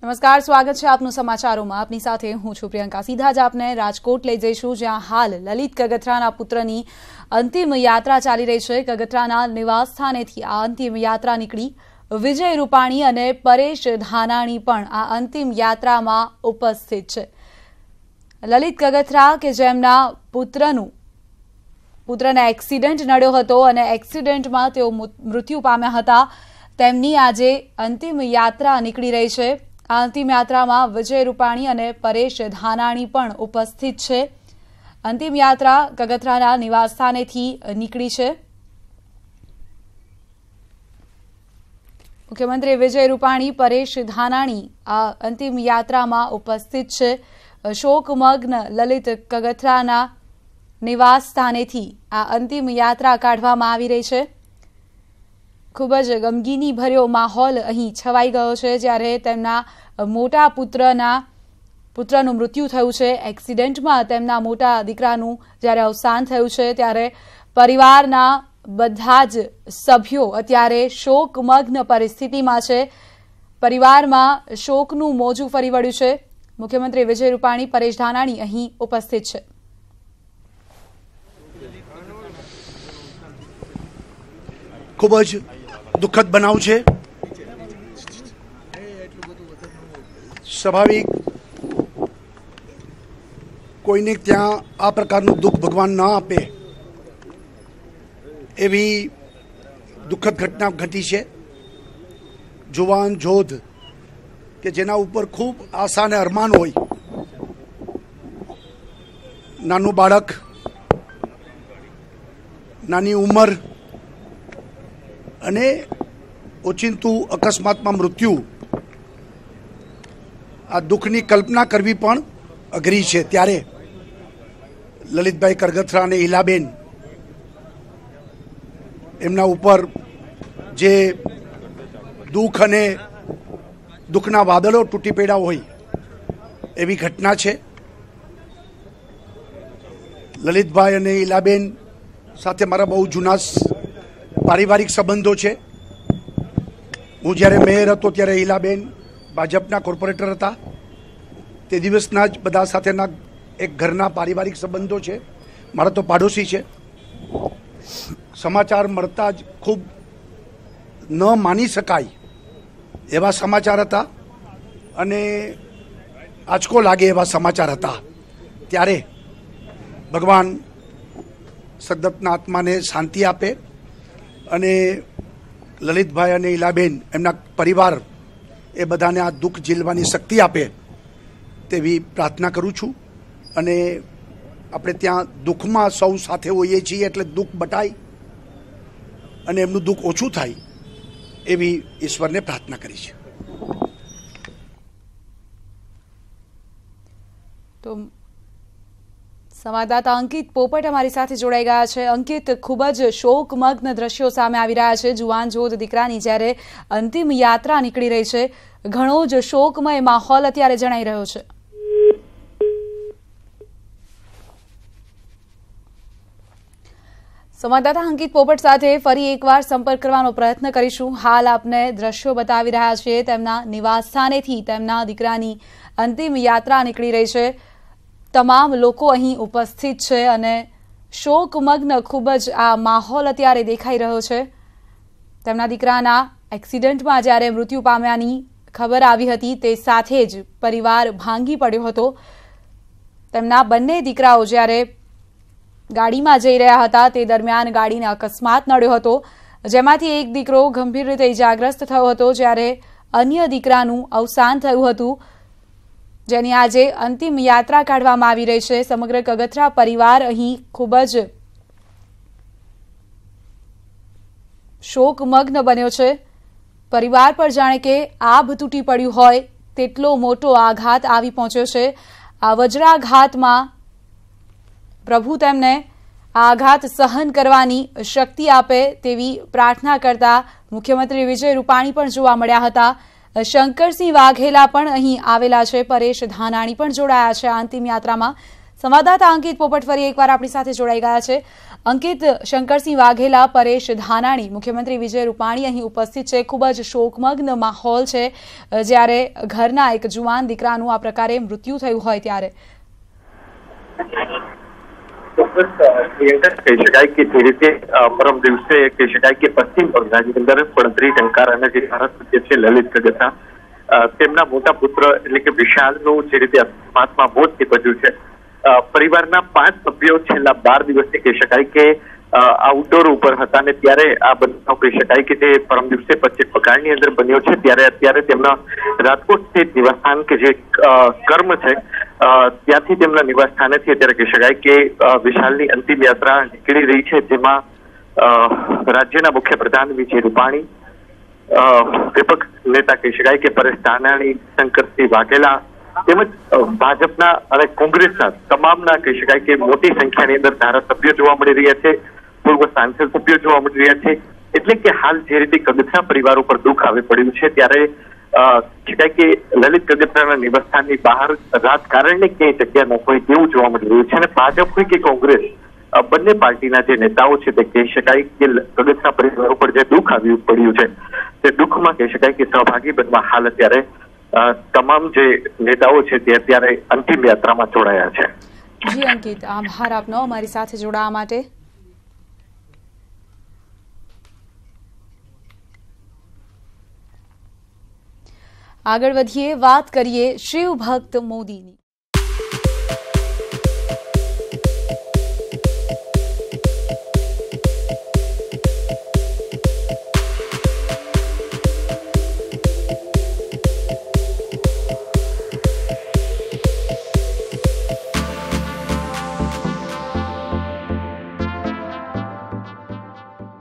નમસ્કાર સ્વાગત છે આપનું સમાચારોમાં આપની સાથે હું છું પ્રિયંકા સીધા જ આપને રાજકોટ લઈ જઈશું જ્યાં હાલ લલિત કગથરાના પુત્રની અંતિમ યાત્રા ચાલી રહી છે કગથરાના નિવાસ સ્થાનેથી આ અંતિમ યાત્રા નીકળી વિજય રૂપાણી અને પરેશ ધાનાણી પણ આ અંતિમ યાત્રામાં ઉપસ્થિત છે લલિત કગથરા કે જેમના પુત્રનું પુત્રને એક્સિડન્ટ નડ્યો હતો અને એક્સિડન્ટમાં તેઓ મૃત્યુ પામ્યા હતા તેમની આજે અંતિમ યાત્રા નીકળી રહી છે આ અંતિમયાત્રામાં વિજય રૂપાણી અને પરેશ ધાનાણી પણ ઉપસ્થિત છે અંતિમયાત્રા કગથરાના નિવાસસ્થાનેથી નીકળી છે મુખ્યમંત્રી વિજય રૂપાણી પરેશ ધાનાણી આ અંતિમ યાત્રામાં ઉપસ્થિત છે શોકમગ્ન લલિત કગથરાના નિવાસ સ્થાનેથી આ અંતિમ યાત્રા કાઢવામાં આવી રહી છે ખૂબ જ ગમગીની ભર્યો માહોલ અહીં છવાઈ ગયો છે જ્યારે તેમના મોટા પુત્રના પુત્રનું મૃત્યુ થયું છે એક્સિડન્ટમાં તેમના મોટા દીકરાનું જ્યારે અવસાન થયું છે ત્યારે પરિવારના બધા જ સભ્યો અત્યારે શોકમગ્ન પરિસ્થિતિમાં છે પરિવારમાં શોકનું મોજું ફરી વળ્યું છે મુખ્યમંત્રી વિજય રૂપાણી પરેશ ધાનાણી અહીં ઉપસ્થિત છે ખૂબ જ દુઃખદ બનાવ છે સ્વાભાવિક કોઈને ત્યાં આ પ્રકારનું દુઃખ ભગવાન ના આપે એવી દુઃખદ ઘટના ઘટી છે જુવાન જોધ કે જેના ઉપર ખૂબ આશા અને અરમાન હોય નાનું બાળક નાની ઉંમર અને ઓચિંતું અકસ્માતમાં મૃત્યુ આ દુઃખની કલ્પના કરવી પણ અઘરી છે ત્યારે લલિતભાઈ કરગથરા અને ઈલાબેન એમના ઉપર જે દુઃખ અને દુઃખના વાદળો તૂટી પડ્યા હોય એવી ઘટના છે લલિતભાઈ અને ઇલાબેન સાથે મારા બહુ જૂના પારિવારિક સંબંધો છે હું જ્યારે મેયર હતો ત્યારે ઈલાબેન ભાજપના કોર્પોરેટર હતા તે દિવસના જ બધા સાથેના એક ઘરના પારિવારિક સંબંધો છે મારા તો પાડોશી છે સમાચાર મળતા જ ખૂબ ન માની શકાય એવા સમાચાર હતા અને આંચકો લાગે એવા સમાચાર હતા ત્યારે ભગવાન સદત્તના આત્માને શાંતિ આપે અને લલિતભાઈ અને ઈલાબેન એમના પરિવાર એ બધાને આ દુઃખ ઝીલવાની શક્તિ આપે તેવી પ્રાર્થના કરું છું અને આપણે ત્યાં દુઃખમાં સૌ સાથે હોઈએ છીએ એટલે દુઃખ બટાય અને એમનું દુઃખ ઓછું થાય એવી ઈશ્વરને પ્રાર્થના કરી છે તો સંવાદદાતા અંકિત પોપટ અમારી સાથે જોડાઈ ગયા છે અંકિત ખૂબ જ શોકમગ્ન દ્રશ્યો સામે આવી રહ્યા છે જુવાન જોધ દીકરાની જ્યારે અંતિમ યાત્રા નીકળી રહી છે ઘણો જ શોકમય માહોલ અત્યારે જણાઈ રહ્યો છે સંવાદદાતા અંકિત પોપટ સાથે ફરી એકવાર સંપર્ક કરવાનો પ્રયત્ન કરીશું હાલ આપને દ્રશ્યો બતાવી રહ્યા છે તેમના નિવાસસ્થાનેથી તેમના દીકરાની અંતિમ યાત્રા નીકળી રહી છે તમામ લોકો અહીં ઉપસ્થિત છે અને શોકમગ્ન ખૂબ જ આ માહોલ અત્યારે દેખાઈ રહ્યો છે તેમના દીકરાના એક્સિડન્ટમાં જ્યારે મૃત્યુ પામ્યાની ખબર આવી હતી તે સાથે જ પરિવાર ભાંગી પડ્યો હતો તેમના બંને દીકરાઓ જ્યારે ગાડીમાં જઈ રહ્યા હતા તે દરમિયાન ગાડીને અકસ્માત નડ્યો હતો જેમાંથી એક દીકરો ગંભીર રીતે ઇજાગ્રસ્ત થયો હતો જ્યારે અન્ય દીકરાનું અવસાન થયું હતું જેની આજે અંતિમ યાત્રા કાઢવામાં આવી રહી છે સમગ્ર કગથરા પરિવાર અહીં ખૂબ જ શોકમગ્ન બન્યો છે પરિવાર પર જાણે કે આભ તૂટી પડ્યું હોય તેટલો મોટો આઘાત આવી પહોંચ્યો છે આ વજ્રાઘાતમાં પ્રભુ તેમને આઘાત સહન કરવાની શક્તિ આપે તેવી પ્રાર્થના કરતા મુખ્યમંત્રી વિજય રૂપાણી પણ જોવા મળ્યા હતા શંકરસિંહ વાઘેલા પણ અહીં આવેલા છે પરેશ ધાનાણી પણ જોડાયા છે આ અંતિમ યાત્રામાં સંવાદદાતા અંકિત પોપટ ફરી એકવાર આપણી સાથે જોડાઈ ગયા છે અંકિત શંકરસિંહ વાઘેલા પરેશ ધાનાણી મુખ્યમંત્રી વિજય રૂપાણી અહીં ઉપસ્થિત છે ખૂબ જ શોકમગ્ન માહોલ છે જ્યારે ઘરના એક જુવાન દીકરાનું આ પ્રકારે મૃત્યુ થયું હોય ત્યારે કહી શકાય કે જે રીતે પરમ દિવસે કહી શકાય કે પશ્ચિમ બંગાળની અંદર પડતરી ટંકાર અને જે ધારાસભ્ય છે લલિત ગગતા તેમના મોટા પુત્ર એટલે કે વિશાલનું જે રીતે અકસ્માતમાં મોત નીપજ્યું છે પરિવારના પાંચ સભ્યો છેલ્લા બાર દિવસથી કહી શકાય કે આઉટડોર ઉપર હતા અને ત્યારે આ બનાવ કહી શકાય કે જે પરમ દિવસે પચીસ પગારની અંદર બન્યો છે ત્યારે અત્યારે તેમના રાજકોટ સ્થિત નિવાસસ્થાન કે જે કર્મ છે ત્યાંથી તેમના નિવાસ સ્થાનેથી અત્યારે કહી શકાય કે વિશાલની અંતિમ યાત્રા નીકળી રહી છે જેમાં રાજ્યના મુખ્ય પ્રધાન વિજય રૂપાણી વિપક્ષ નેતા કહી શકાય કે પરેશ ધાનાણી શંકરસિંહ વાઘેલા તેમજ ભાજપના અને કોંગ્રેસના તમામના કહી શકાય કે મોટી સંખ્યાની અંદર ધારાસભ્યો જોવા મળી રહ્યા છે પૂર્વ સાંસદ સભ્યો જોવા મળી રહ્યા છે એટલે કે હાલ જે રીતે કગથરા પરિવાર ઉપર દુઃખ આવી પડ્યું છે ત્યારે કહેવાય કે લલિત કગથરાના નિવાસસ્થાનની બહાર રાજકારણને ક્યાંય જગ્યા ન હોય તેવું જોવા મળી રહ્યું છે અને ભાજપ હોય કે કોંગ્રેસ બંને પાર્ટીના જે નેતાઓ છે તે કહી શકાય કે કગથરા પરિવાર ઉપર જે દુઃખ આવ્યું પડ્યું છે તે દુઃખમાં કહી શકાય કે સહભાગી બનવા હાલ અત્યારે તમામ જે નેતાઓ છે તે અત્યારે અંતિમ યાત્રામાં જોડાયા છે જી અંકિત આભાર આપનો અમારી સાથે જોડાવા માટે આગળ વધીએ વાત કરીએ શિવ ભક્ત મોદીની